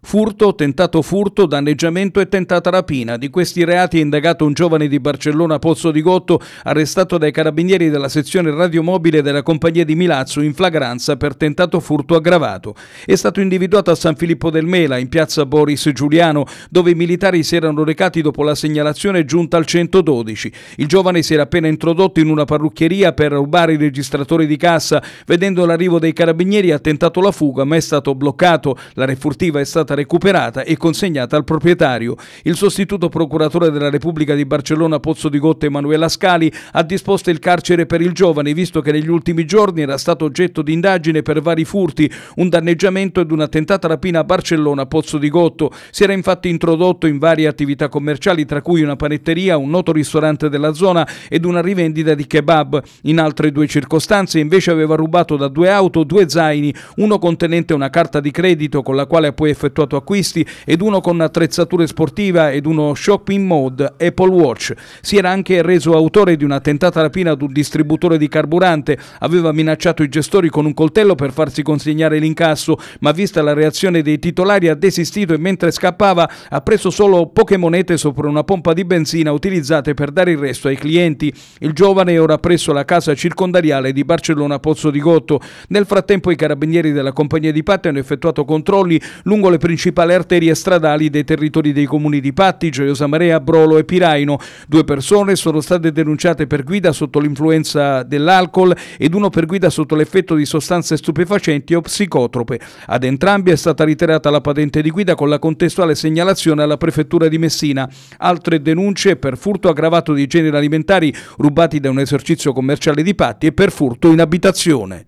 Furto, tentato furto, danneggiamento e tentata rapina. Di questi reati è indagato un giovane di Barcellona Pozzo di Gotto, arrestato dai carabinieri della sezione radiomobile della compagnia di Milazzo in flagranza per tentato furto aggravato. È stato individuato a San Filippo del Mela, in piazza Boris Giuliano, dove i militari si erano recati dopo la segnalazione giunta al 112. Il giovane si era appena introdotto in una parrucchieria per rubare i registratori di cassa. Vedendo l'arrivo dei carabinieri ha tentato la fuga, ma è stato bloccato. La refurtiva è stata stata recuperata e consegnata al proprietario. Il sostituto procuratore della Repubblica di Barcellona Pozzo di Gotte Emanuela Scali ha disposto il carcere per il giovane visto che negli ultimi giorni era stato oggetto di indagine per vari furti, un danneggiamento ed un'attentata rapina a Barcellona Pozzo di Gotto. Si era infatti introdotto in varie attività commerciali tra cui una panetteria, un noto ristorante della zona ed una rivendita di kebab. In altre due circostanze invece aveva rubato da due auto due zaini, uno contenente una carta di credito con la quale ha poi effettuato effettuato acquisti ed uno con attrezzature sportive ed uno shopping mode Apple Watch. Si era anche reso autore di un'attentata rapina ad un distributore di carburante, aveva minacciato i gestori con un coltello per farsi consegnare l'incasso, ma vista la reazione dei titolari ha desistito e mentre scappava ha preso solo poche monete sopra una pompa di benzina utilizzate per dare il resto ai clienti. Il giovane è ora presso la casa circondariale di Barcellona Pozzo di Gotto. Nel frattempo i carabinieri della compagnia di Patti hanno effettuato controlli lungo le principali principali arterie stradali dei territori dei comuni di Patti, Gioiosa Marea, Brolo e Piraino. Due persone sono state denunciate per guida sotto l'influenza dell'alcol ed uno per guida sotto l'effetto di sostanze stupefacenti o psicotrope. Ad entrambi è stata ritirata la patente di guida con la contestuale segnalazione alla prefettura di Messina. Altre denunce per furto aggravato di generi alimentari rubati da un esercizio commerciale di Patti e per furto in abitazione.